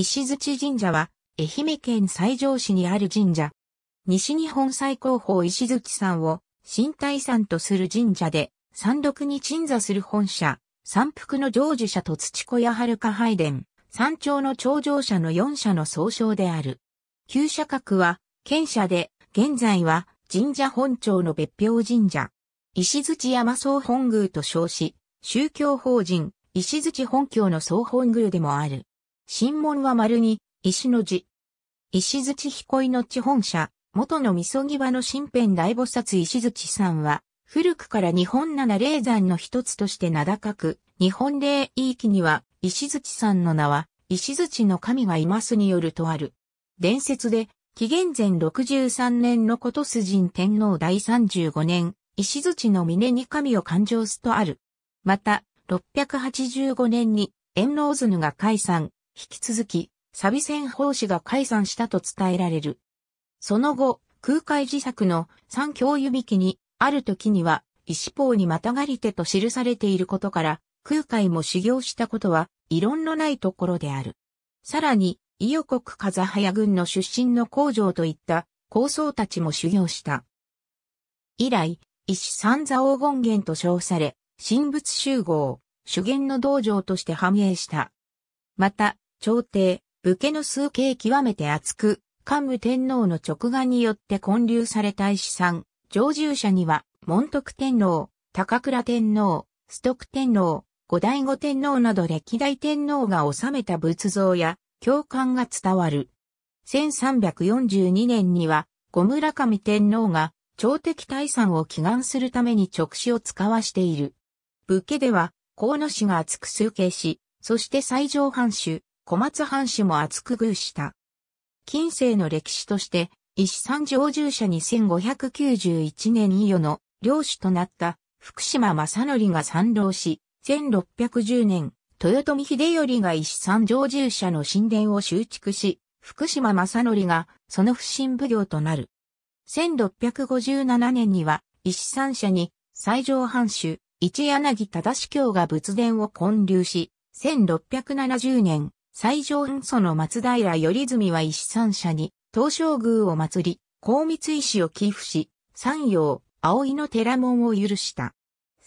石槌神社は、愛媛県西条市にある神社。西日本最高峰石槌山を、新体山とする神社で、山麓に鎮座する本社、山腹の成就者と土小屋遥か拝殿、山頂の頂上者の4社の総称である。旧社格は、県社で、現在は神社本庁の別表神社。石槌山総本宮と称し、宗教法人、石槌本教の総本宮でもある。神門は丸に、石の字。石槌彦地本社、元の溝際の新編大菩薩石槌さんは、古くから日本七霊山の一つとして名高く、日本霊い域には、石槌さんの名は、石槌の神がいますによるとある。伝説で、紀元前63年のことす人天皇第35年、石槌の峰に神を勘定すとある。また、685年に、遠老図が解散、引き続き、サビ戦法師が解散したと伝えられる。その後、空海自作の三教指記に、ある時には、石法にまたがり手と記されていることから、空海も修行したことは、異論のないところである。さらに、伊予国風早軍の出身の工場といった高僧たちも修行した。以来、石三座黄金源と称され、神仏集合、修験の道場として繁栄した。また、朝廷、武家の数形極めて厚く、桓武天皇の直眼によって建立された石産、常住者には、門徳天皇、高倉天皇、須徳天皇、後醍醐天皇など歴代天皇が治めた仏像や、教官が伝わる。1342年には、五村上天皇が、朝敵退散を祈願するために直視を使わしている。武家では、河野氏が厚く数形し、そして最上藩主、小松藩士も厚く遇した。近世の歴史として、石山上従者に1591年伊予の領主となった福島正則が参籠し、1610年、豊臣秀頼が石山上従者の神殿を修築し、福島正則がその不審奉行となる。1657年には、石山社に最上藩主、一柳忠教が仏殿を建立し、1670年、最上運祖の松平頼住は石三社に、東照宮を祀り、高密石を寄付し、山陽、葵の寺門を許した。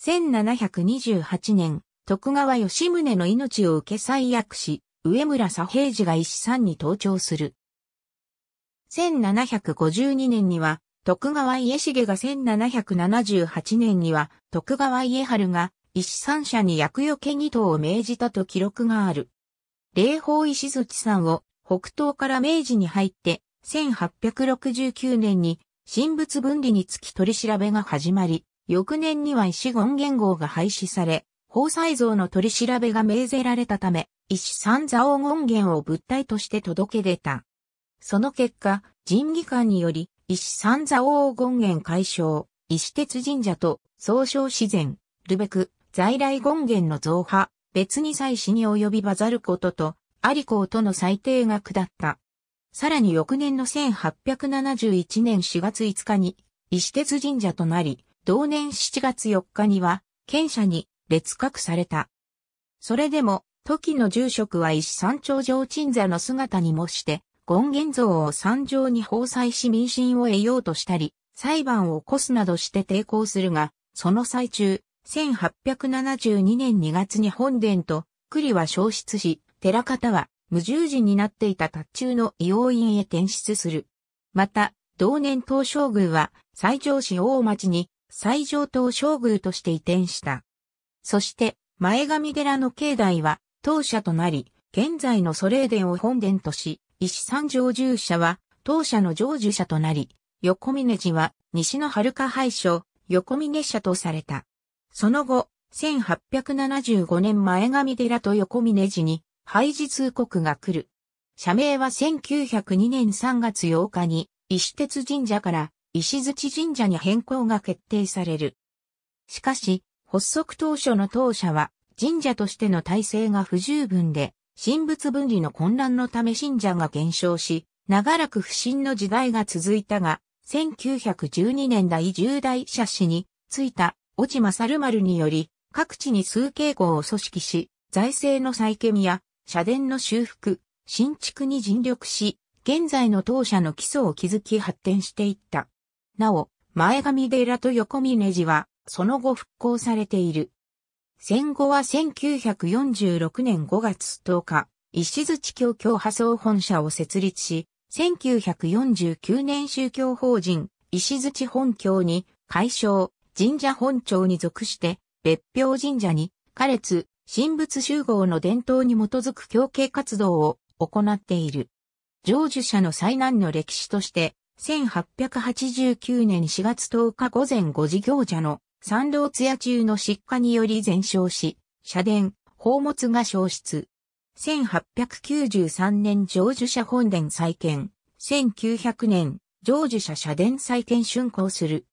1728年、徳川吉宗の命を受け再役し、上村左平次が石山に登頂する。1752年には、徳川家重が1778年には、徳川家春が、石山社に厄除け二頭を命じたと記録がある。霊峰石槌山を北東から明治に入って1869年に神仏分離につき取り調べが始まり、翌年には石権元号が廃止され、法祭像の取り調べが命ぜられたため、石三座王権元を物体として届け出た。その結果、人技官により、石三座王権元解消、石鉄神社と、総称自然、ルベク、在来権現の増派、別に祭子に及びばざることと、アリコーとの裁定が下った。さらに翌年の1871年4月5日に、石鉄神社となり、同年7月4日には、県社に列閣された。それでも、時の住職は石山頂上鎮座の姿に模して、権現像を山上に放災し民心を得ようとしたり、裁判を起こすなどして抵抗するが、その最中、1872年2月に本殿と栗は消失し、寺方は無従事になっていた達中の伊王院へ転出する。また、同年東照宮は西条市大町に西条東照宮として移転した。そして、前上寺の境内は当社となり、現在のソレーデンを本殿とし、石三条従者は当社の成就者となり、横峰寺は西の遥か廃所、横峰社とされた。その後、1875年前上寺と横峰寺に廃寺通告が来る。社名は1902年3月8日に石鉄神社から石槌神社に変更が決定される。しかし、発足当初の当社は神社としての体制が不十分で、神仏分離の混乱のため神社が減少し、長らく不審の時代が続いたが、1912年代重大社史についた越智正丸により、各地に数傾向を組織し、財政の再建や、社殿の修復、新築に尽力し、現在の当社の基礎を築き発展していった。なお、前上寺と横峰寺は、その後復興されている。戦後は1946年5月10日、石槌教教派総本社を設立し、1949年宗教法人、石槌本教に、解消、神社本庁に属して、別表神社に、下列、神仏集合の伝統に基づく教慶活動を行っている。成就者の災難の歴史として、1889年4月10日午前5時行者の参道津屋中の失火により全焼し、社殿、宝物が消失。1893年成就者本殿再建。1900年、成就者社殿再建竣工する。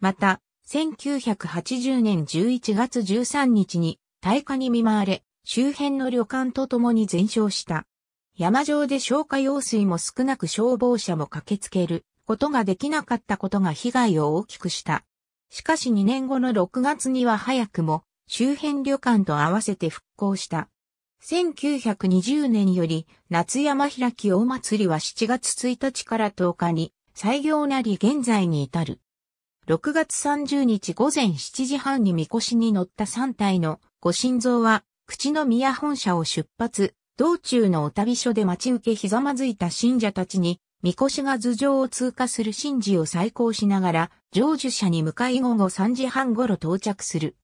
また、1980年11月13日に大火に見舞われ、周辺の旅館と共に全焼した。山上で消火用水も少なく消防車も駆けつけることができなかったことが被害を大きくした。しかし2年後の6月には早くも周辺旅館と合わせて復興した。1920年より夏山開き大祭りは7月1日から10日に、採業なり現在に至る。6月30日午前7時半にみこしに乗った3体の御神像は、口の宮本社を出発、道中のお旅所で待ち受けひざまずいた信者たちに、みこしが頭上を通過する神事を再行しながら、成就者に向かい午後3時半頃到着する。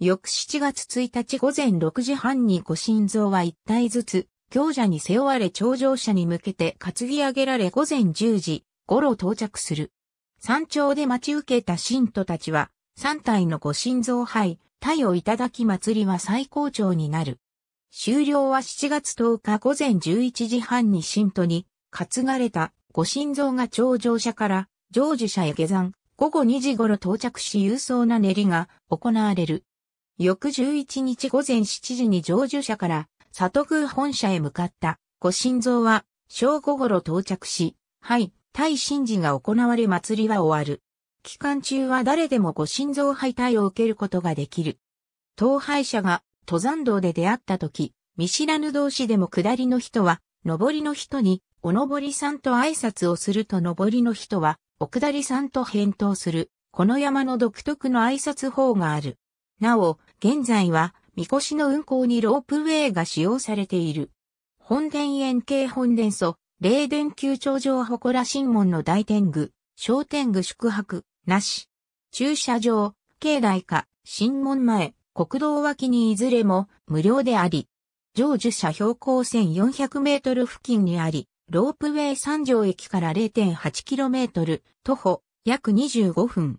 翌7月1日午前6時半に御神像は1体ずつ、強者に背負われ頂上者に向けて担ぎ上げられ午前10時頃到着する。山頂で待ち受けた信徒たちは、三体のご神像杯、体をいただき祭りは最高潮になる。終了は7月10日午前11時半に信徒に、担がれたご神像が頂上者から成就者へ下山、午後2時頃到着し勇壮な練りが行われる。翌11日午前7時に成就者から里宮本社へ向かったご神臓は正午頃到着し、はい、大神事が行われ祭りは終わる。期間中は誰でもご心臓敗退を受けることができる。当拝者が登山道で出会った時、見知らぬ同士でも下りの人は、上りの人に、お上りさんと挨拶をすると上りの人は、お下りさんと返答する、この山の独特の挨拶法がある。なお、現在は、神輿の運行にロープウェイが使用されている。本殿園系本殿祖、霊電球頂上祠新門の大天狗、小天狗宿泊、なし。駐車場、境内か、新門前、国道脇にいずれも無料であり、常樹車標高1400メートル付近にあり、ロープウェイ三条駅から0 8トル、徒歩、約25分。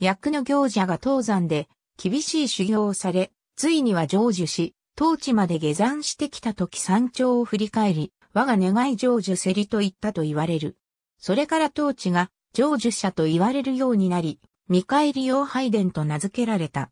役の行者が登山で、厳しい修行をされ、ついには成就し、当地まで下山してきた時山頂を振り返り、我が願い成就せりと言ったと言われる。それから当地が成就者と言われるようになり、見返り用拝殿と名付けられた。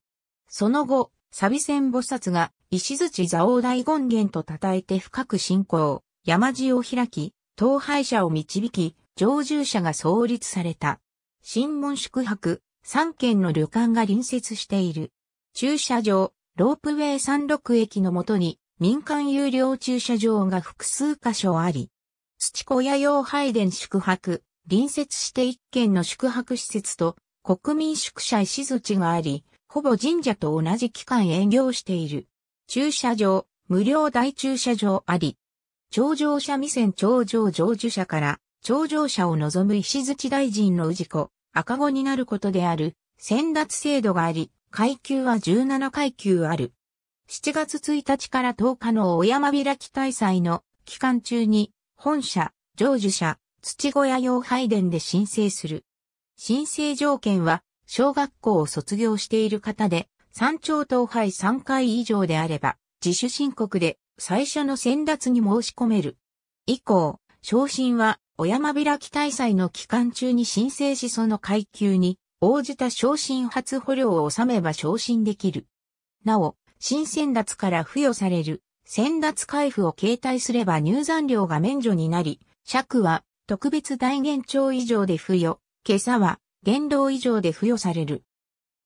その後、サビセン菩薩が石槌蔵王大権現と称えて深く信仰、山地を開き、東拝者を導き、常住者が創立された。新門宿泊、三軒の旅館が隣接している。駐車場、ロープウェイ三六駅のもとに、民間有料駐車場が複数箇所あり、土小屋用拝殿宿泊、隣接して一軒の宿泊施設と国民宿舎石槌があり、ほぼ神社と同じ期間営業している。駐車場、無料大駐車場あり。頂上者未線頂上常住者から頂上者を望む石槌大臣の氏子、赤子になることである、先達制度があり、階級は17階級ある。7月1日から10日の小山開き大祭の期間中に、本社、成就者、土小屋用拝殿で申請する。申請条件は、小学校を卒業している方で、山頂東拝3回以上であれば、自主申告で最初の先達に申し込める。以降、昇進は、小山開き大祭の期間中に申請しその階級に応じた昇進初捕虜を収めば昇進できる。なお、新鮮脱から付与される、先脱開付を携帯すれば入山料が免除になり、尺は特別大元帳以上で付与、今朝は元老以上で付与される。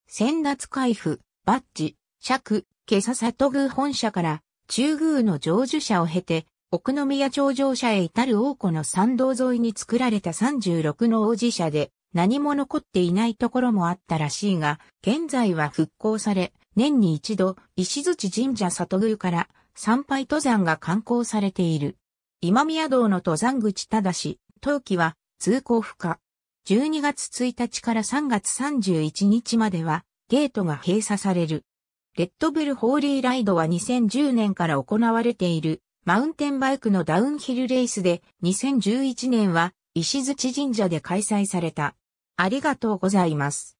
先脱開付、バッジ、尺、今朝里宮本社から中宮の成就者を経て、奥宮頂上社へ至る王庫の参道沿いに作られた36の王子社で何も残っていないところもあったらしいが、現在は復興され、年に一度、石槌神社里宮から参拝登山が観光されている。今宮道の登山口ただし、冬季は通行不可。12月1日から3月31日まではゲートが閉鎖される。レッドブルホーリーライドは2010年から行われているマウンテンバイクのダウンヒルレースで2011年は石槌神社で開催された。ありがとうございます。